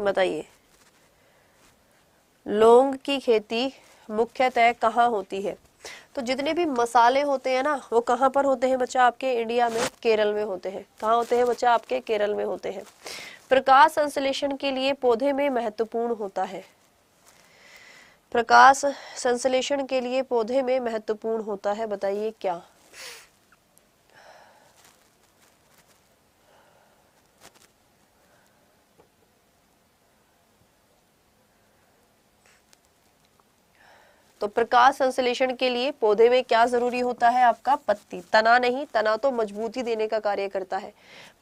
बताइए लौंग की खेती मुख्यतः कहाँ होती है तो जितने भी मसाले होते हैं ना वो कहाँ पर होते हैं बच्चा आपके इंडिया में केरल में होते हैं कहाँ होते हैं बच्चा आपके केरल में होते हैं प्रकाश संश्लेषण के लिए पौधे में महत्वपूर्ण होता है प्रकाश संश्लेषण के लिए पौधे में महत्वपूर्ण होता है बताइए क्या तो प्रकाश संश्लेषण के लिए पौधे में क्या जरूरी होता है आपका पत्ती तना नहीं तना तो मजबूती देने का कार्य करता है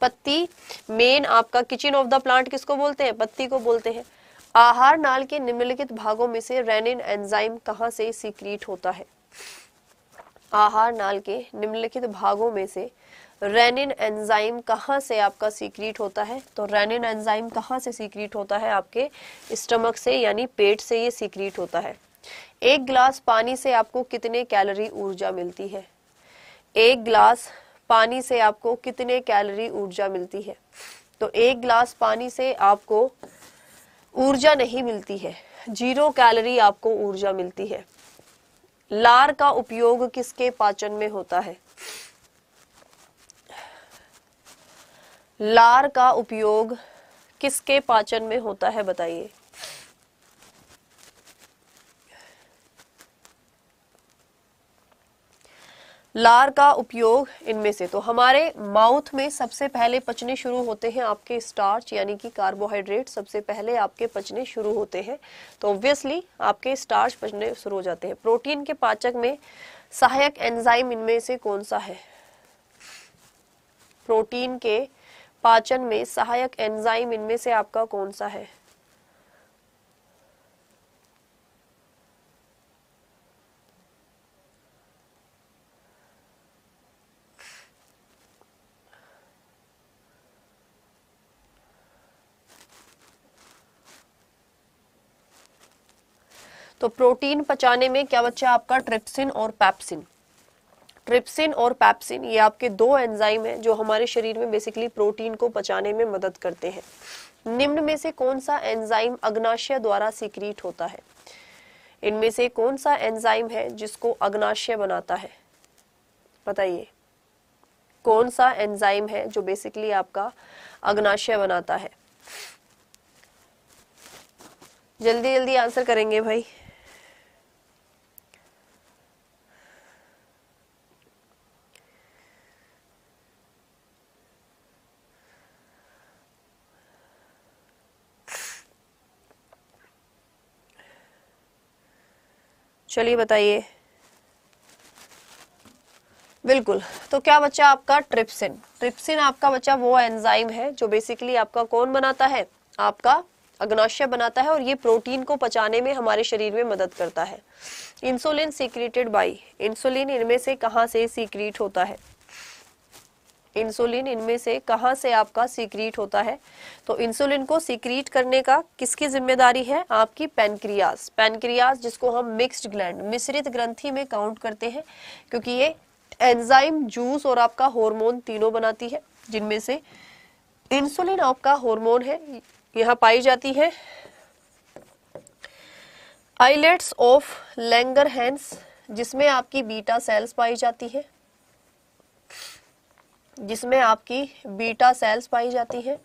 पत्ती मेन आपका किचन ऑफ द प्लांट किसको बोलते हैं पत्ती को बोलते हैं आहार नाल के निम्नलिखित भागों में से रेनिन एंजाइम कहा से सीक्रीट होता है आहार नाल के निम्नलिखित भागों में से रेनिन एंजाइम कहाँ से आपका सीक्रीट होता है तो रेनिन एंजाइम कहाँ से सीक्रीट होता है आपके स्टमक से यानी पेट से ये सीक्रीट होता है एक गिलास पानी से आपको कितने कैलोरी ऊर्जा मिलती है एक गिलास पानी से आपको कितने कैलोरी ऊर्जा मिलती है तो एक गिलास पानी से आपको ऊर्जा नहीं मिलती है जीरो कैलोरी आपको ऊर्जा मिलती है लार का उपयोग किसके पाचन में होता है लार का उपयोग किसके पाचन में होता है बताइए लार का उपयोग इनमें से तो हमारे माउथ में सबसे पहले पचने शुरू होते हैं आपके स्टार्च यानी कि कार्बोहाइड्रेट सबसे पहले आपके पचने शुरू होते हैं तो ऑब्वियसली आपके स्टार्च पचने शुरू हो जाते हैं प्रोटीन के पाचक में सहायक एंजाइम इनमें से कौन सा है प्रोटीन के पाचन में सहायक एंजाइम इनमें से आपका कौन सा है तो प्रोटीन पचाने में क्या बच्चा आपका ट्रिप्सिन और पैप्सिन ट्रिप्सिन और पैप्सिन ये आपके दो एंजाइम हैं जो हमारे शरीर में बेसिकली प्रोटीन को पचाने में मदद करते हैं निम्न में से कौन सा एंजाइम अग्नाशय द्वारा सीक्रीट होता है इनमें से कौन सा एंजाइम है जिसको अग्नाशय बनाता है बताइए कौन सा एंजाइम है जो बेसिकली आपका अग्नाशय बनाता है जल्दी जल्दी आंसर करेंगे भाई चलिए बताइए बिल्कुल तो क्या बच्चा आपका ट्रिप्सिन ट्रिप्सिन आपका बच्चा वो एंजाइम है जो बेसिकली आपका कौन बनाता है आपका अग्नाशय बनाता है और ये प्रोटीन को पचाने में हमारे शरीर में मदद करता है इंसुलिन सीक्रेटेड बाई इंसुलिन इनमें से कहाँ से सीक्रेट होता है इंसुलिन इनमें से कहाँ से आपका सीक्रीट होता है तो इंसुलिन को सीक्रीट करने का किसकी जिम्मेदारी है आपकी पेनक्रियाज पेनक्रियाज जिसको हम मिक्स्ड ग्लैंड मिश्रित ग्रंथि में काउंट करते हैं क्योंकि ये एंजाइम जूस और आपका हार्मोन तीनों बनाती है जिनमें से इंसुलिन आपका हार्मोन है यहाँ पाई जाती है आइलेट्स ऑफ लैंगर हैंस जिसमें आपकी बीटा सेल्स पाई जाती है जिसमें आपकी बीटा सेल्स पाई जाती हैं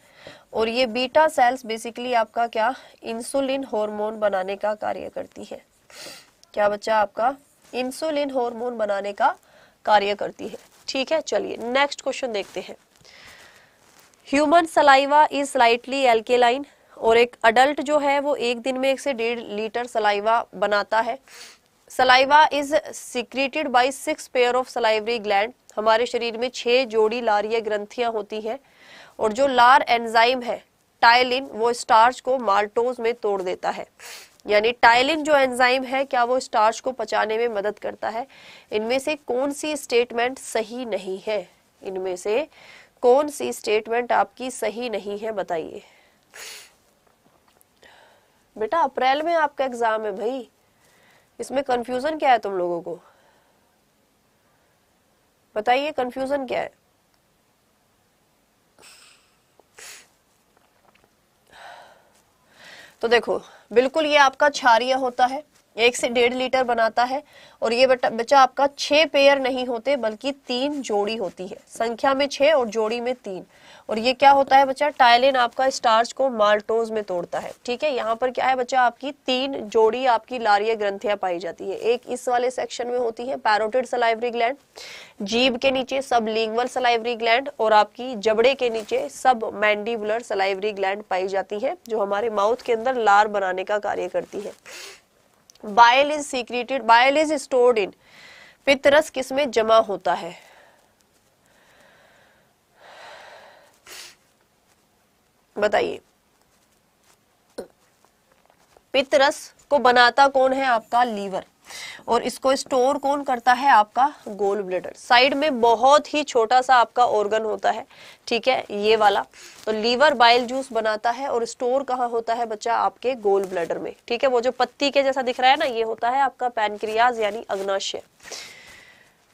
और ये बीटा सेल्स बेसिकली आपका क्या इंसुलिन हार्मोन बनाने का कार्य करती है क्या बच्चा आपका इंसुलिन हार्मोन बनाने का कार्य करती है ठीक है चलिए नेक्स्ट क्वेश्चन देखते हैं human saliva is slightly alkaline और एक अडल्ट जो है वो एक दिन में एक से डेढ़ लीटर सलाइवा बनाता है saliva is secreted by six pair of salivary gland हमारे शरीर में छह जोड़ी लारीय ग्रंथियां होती हैं और जो लार एंजाइम है टाइलिन वो स्टार्च को माल्टोज में तोड़ देता है यानी टाइलिन जो एंजाइम है क्या वो स्टार्च को पचाने में मदद करता है इनमें से कौन सी स्टेटमेंट सही नहीं है इनमें से कौन सी स्टेटमेंट आपकी सही नहीं है बताइए बेटा अप्रैल में आपका एग्जाम है भाई इसमें कंफ्यूजन क्या है तुम लोगों को बताइए कंफ्यूजन क्या है तो देखो बिल्कुल ये आपका क्षारिय होता है एक से डेढ़ लीटर बनाता है और ये बच्चा आपका छह पेयर नहीं होते बल्कि तीन जोड़ी होती है संख्या में छह और जोड़ी में तीन और ये क्या होता है बच्चा टाइलिन आपका स्टार्च को माल्टोज में तोड़ता है ठीक है यहाँ पर क्या है बच्चा आपकी तीन जोड़ी आपकी लारिय ग्रंथियां पाई जाती है एक इस वाले सेक्शन में होती है पैरोटेड सलाइवरी ग्लैंड जीभ के नीचे सब लिंगवल सलाइवरी ग्लैंड और आपकी जबड़े के नीचे सब मैंडिबुलर सलाइवरी ग्लैंड पाई जाती है जो हमारे माउथ के अंदर लार बनाने का कार्य करती है bile is secreted bile is stored in पितरस किसमें जमा होता है बताइए पितरस को बनाता कौन है आपका लीवर और इसको स्टोर कौन करता है आपका गोल ब्लेडर साइड में बहुत ही छोटा सा आपका ऑर्गन होता है ठीक है ये वाला तो लीवर बाइल जूस बनाता है और स्टोर कहाँ होता है बच्चा आपके गोल ब्लेडर में ठीक है वो जो पत्ती के जैसा दिख रहा है ना ये होता है आपका पैनक्रियाज यानी अग्नाशय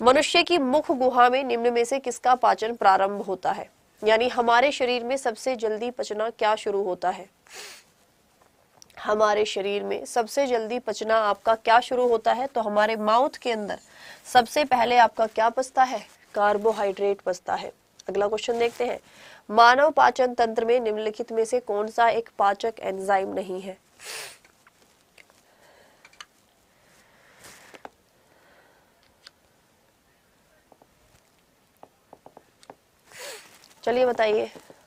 मनुष्य की मुख गुहा में निम्न में से किसका पाचन प्रारंभ होता है यानी हमारे शरीर में सबसे जल्दी पचना क्या शुरू होता है हमारे शरीर में सबसे जल्दी पचना आपका क्या शुरू होता है तो हमारे माउथ के अंदर सबसे पहले आपका क्या पचता है कार्बोहाइड्रेट पचता है अगला क्वेश्चन देखते हैं मानव पाचन तंत्र में निम्नलिखित में से कौन सा एक पाचक एंजाइम नहीं है चलिए बताइए